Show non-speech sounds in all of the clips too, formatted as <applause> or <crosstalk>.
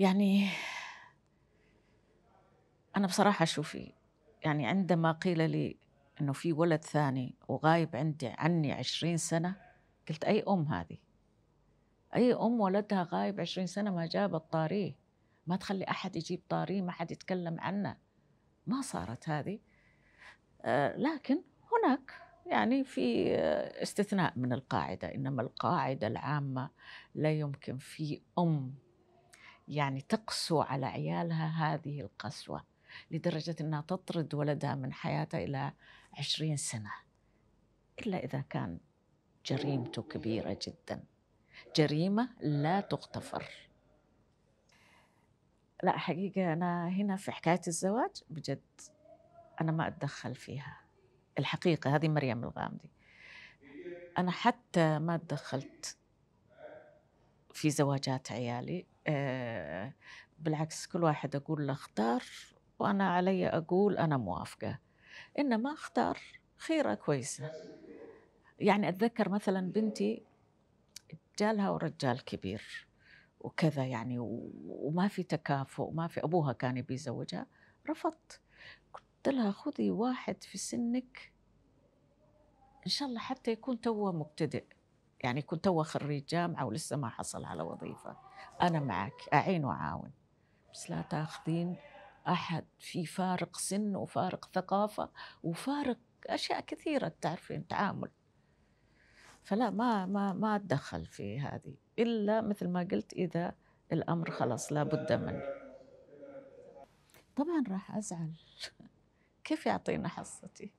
يعني أنا بصراحة شوفي يعني عندما قيل لي أنه في ولد ثاني وغايب عندي عني عشرين سنة قلت أي أم هذه أي أم ولدها غايب عشرين سنة ما جاب الطاريه ما تخلي أحد يجيب طاريه ما حد يتكلم عنه ما صارت هذه آه، لكن هناك يعني في آه، استثناء من القاعدة إنما القاعدة العامة لا يمكن في أم يعني تقسو على عيالها هذه القسوة لدرجة أنها تطرد ولدها من حياتها إلى عشرين سنة إلا إذا كان جريمته كبيرة جدا جريمة لا تغتفر لا حقيقة أنا هنا في حكاية الزواج بجد أنا ما أتدخل فيها الحقيقة هذه مريم الغامدي أنا حتى ما تدخلت في زواجات عيالي آه، بالعكس كل واحد أقول له اختار وأنا علي أقول أنا موافقة إنما اختار خيرة كويسة يعني أتذكر مثلا بنتي جالها ورجال كبير وكذا يعني وما في تكافؤ وما في أبوها كان بيزوجها رفضت قلت لها خذي واحد في سنك إن شاء الله حتى يكون توه مبتدئ يعني كنت توا خريج جامعه ولسه ما حصل على وظيفه انا معك اعين واعاون بس لا تاخذين احد في فارق سن وفارق ثقافه وفارق اشياء كثيره تعرفين تعامل فلا ما ما ما اتدخل في هذه الا مثل ما قلت اذا الامر خلاص لابد منه طبعا راح ازعل <laughs> كيف يعطينا حصتي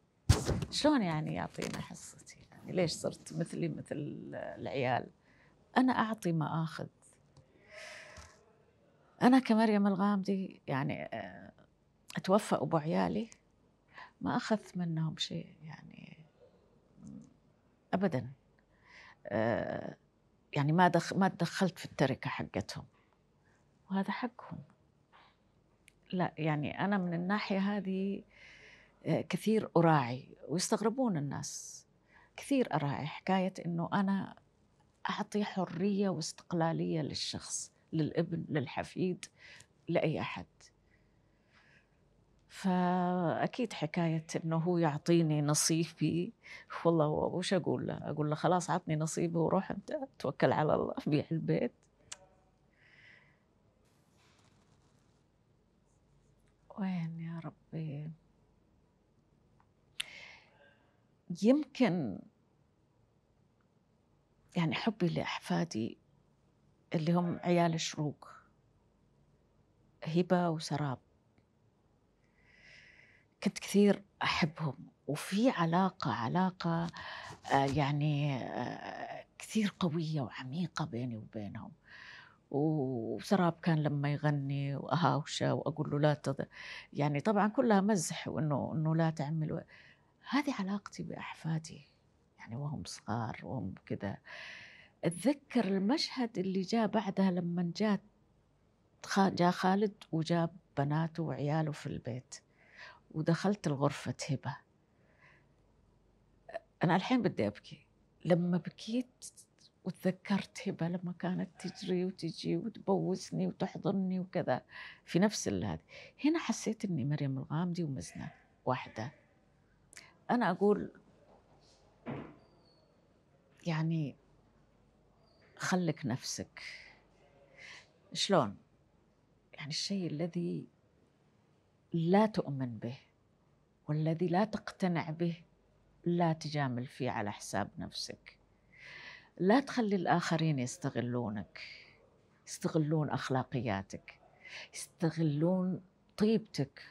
شلون يعني يعطينا حصتي يعني ليش صرت مثلي مثل العيال أنا أعطي ما آخذ أنا كمريم الغامدي يعني آه، اتوفى أبو عيالي ما أخذت منهم شيء يعني أبدا آه، يعني ما دخ ما تدخلت في التركة حقتهم وهذا حقهم لا يعني أنا من الناحية هذه آه، كثير أراعي ويستغربون الناس كثير أراها حكاية أنه أنا أعطي حرية واستقلالية للشخص للابن للحفيد لأي أحد فأكيد حكاية أنه هو يعطيني نصيبي والله وش أقول له أقول له خلاص عطني نصيبي وروح أنت توكل على الله بيع البيت وين يا ربي يمكن يعني حبي لأحفادي اللي هم عيال الشروق هبة وسراب كنت كثير أحبهم وفي علاقة علاقة آه، يعني آه، كثير قوية وعميقة بيني وبينهم وسراب كان لما يغني واهاوشه واقول له لا تض... يعني طبعا كلها مزح وانه انه لا تعمل هذه علاقتي باحفادي يعني وهم صغار وهم كذا اتذكر المشهد اللي جاء بعدها لما جات جاء خالد وجاب بناته وعياله في البيت ودخلت الغرفة هبة أنا الحين بدي أبكي لما بكيت وتذكرت هبة لما كانت تجري وتجي وتبوسني وتحضني وكذا في نفس هذا هنا حسيت إني مريم الغامدي ومزنة واحدة أنا أقول يعني خلك نفسك شلون يعني الشيء الذي لا تؤمن به والذي لا تقتنع به لا تجامل فيه على حساب نفسك لا تخلي الآخرين يستغلونك يستغلون أخلاقياتك يستغلون طيبتك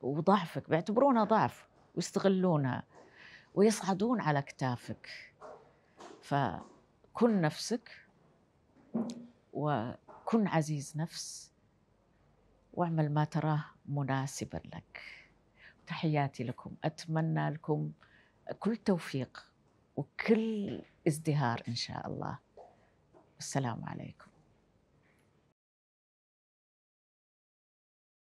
وضعفك بيعتبرونها ضعف ويستغلونها ويصعدون على أكتافك فكن نفسك وكن عزيز نفس واعمل ما تراه مناسبا لك تحياتي لكم أتمنى لكم كل توفيق وكل ازدهار إن شاء الله السلام عليكم